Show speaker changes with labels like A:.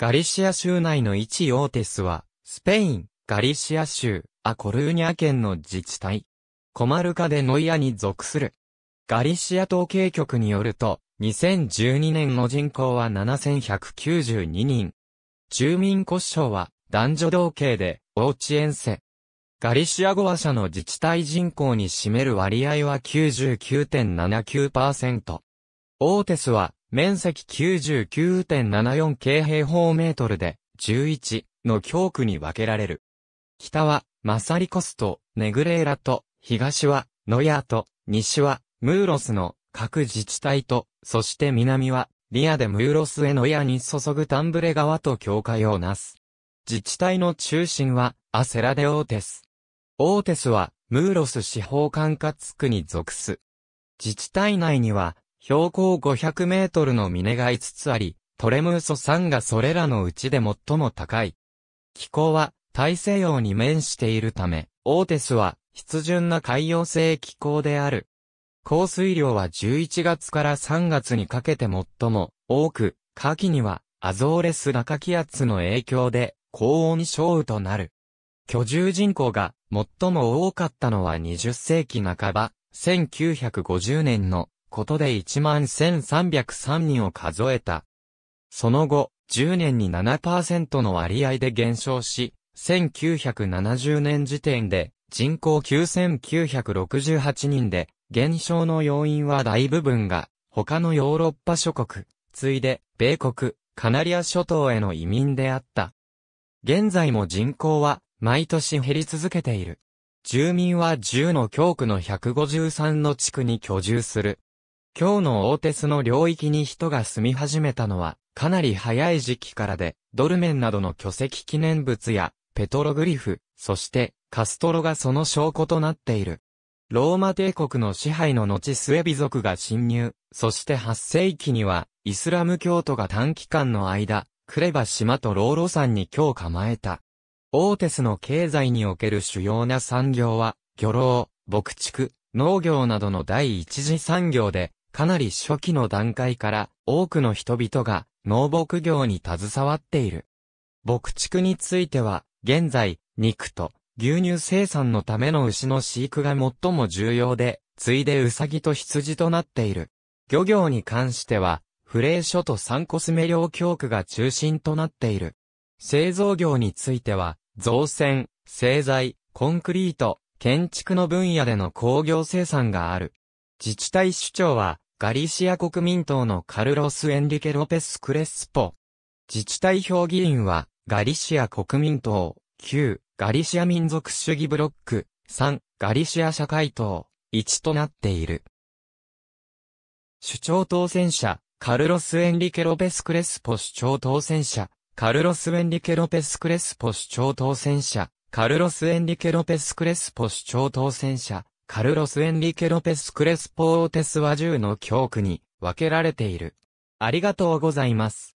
A: ガリシア州内の一オーテスは、スペイン、ガリシア州、アコルーニャ県の自治体。コマルカでノイアに属する。ガリシア統計局によると、2012年の人口は7192人。住民骨賞は、男女同系で、オーチエンセ。ガリシア語話者の自治体人口に占める割合は99.79%。オーテスは、面積99.74京平方メートルで、11の教区に分けられる。北は、マサリコスと、ネグレーラと、東は、ノヤと、西は、ムーロスの各自治体と、そして南は、リアでムーロスへノヤに注ぐタンブレ川と境界をなす。自治体の中心は、アセラデオーテス。オーテスは、ムーロス司法管轄区に属す。自治体内には、標高500メートルの峰が5つあり、トレムーソ山がそれらのうちで最も高い。気候は大西洋に面しているため、オーテスは必順な海洋性気候である。降水量は11月から3月にかけて最も多く、夏季にはアゾーレス高気圧の影響で高温小雨となる。居住人口が最も多かったのは20世紀半ば、1950年のことで11,303人を数えた。その後、10年に7%の割合で減少し、1970年時点で人口9968人で、減少の要因は大部分が他のヨーロッパ諸国、ついで米国、カナリア諸島への移民であった。現在も人口は毎年減り続けている。住民は10の教区の153の地区に居住する。今日の大手スの領域に人が住み始めたのは、かなり早い時期からで、ドルメンなどの巨石記念物や、ペトログリフ、そして、カストロがその証拠となっている。ローマ帝国の支配の後スエビ族が侵入、そして8世紀には、イスラム教徒が短期間の間、クレバ島とローロ山に今日構えた。オーテスの経済における主要な産業は、漁労、牧畜、農業などの第一次産業で、かなり初期の段階から多くの人々が農牧業に携わっている。牧畜については、現在、肉と牛乳生産のための牛の飼育が最も重要で、ついでウサギと羊となっている。漁業に関しては、フレーョとサンコスメ漁教区が中心となっている。製造業については、造船、製材、コンクリート、建築の分野での工業生産がある。自治体首長は、ガリシア国民党のカルロス・エンリケ・ロペス・クレスポ。自治体評議員は、ガリシア国民党、9、ガリシア民族主義ブロック、3、ガリシア社会党、1となっている。首長当選者、カルロス・エンリケ・ロペス・クレスポ首長当選者、カルロス・エンリケ・ロペス・クレスポ首長当選者、カルロス・エンリケ・ロペス・クレスポ首長当選者、カルロス・エンリケ・ロペス・クレスポ・オーテスは10の教区に分けられている。ありがとうございます。